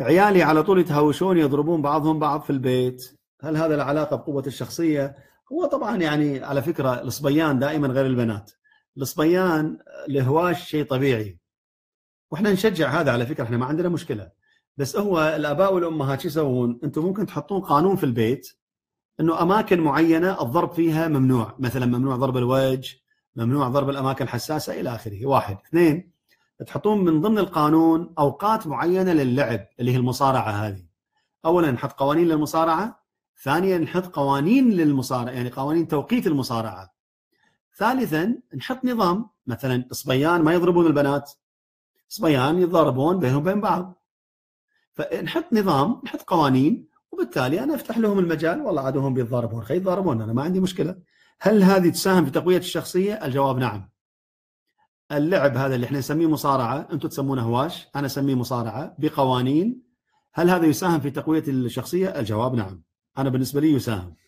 عيالي على طول يتهاوشون يضربون بعضهم بعض في البيت هل هذا العلاقة بقوة الشخصية هو طبعا يعني على فكرة الصبيان دائما غير البنات الصبيان الهواش شيء طبيعي واحنا نشجع هذا على فكرة احنا ما عندنا مشكلة بس هو الاباء والامهات شو يسوون؟ انتم ممكن تحطون قانون في البيت انه اماكن معينه الضرب فيها ممنوع، مثلا ممنوع ضرب الوجه، ممنوع ضرب الاماكن الحساسه الى اخره، واحد، اثنين تحطون من ضمن القانون اوقات معينه للعب اللي هي المصارعه هذه اولا نحط قوانين للمصارعه ثانيا نحط قوانين للمصارعه يعني قوانين توقيت المصارعه ثالثا نحط نظام مثلا صبيان ما يضربون البنات صبيان يتضاربون بينهم وبين بعض فنحط نظام نحط قوانين وبالتالي انا افتح لهم المجال والله عاد هم بيتضاربون خي يتضاربون انا ما عندي مشكله هل هذه تساهم في تقويه الشخصيه؟ الجواب نعم اللعب هذا اللي احنا نسميه مصارعه انتم تسمونه هواش انا اسميه مصارعه بقوانين هل هذا يساهم في تقويه الشخصيه؟ الجواب نعم انا بالنسبه لي يساهم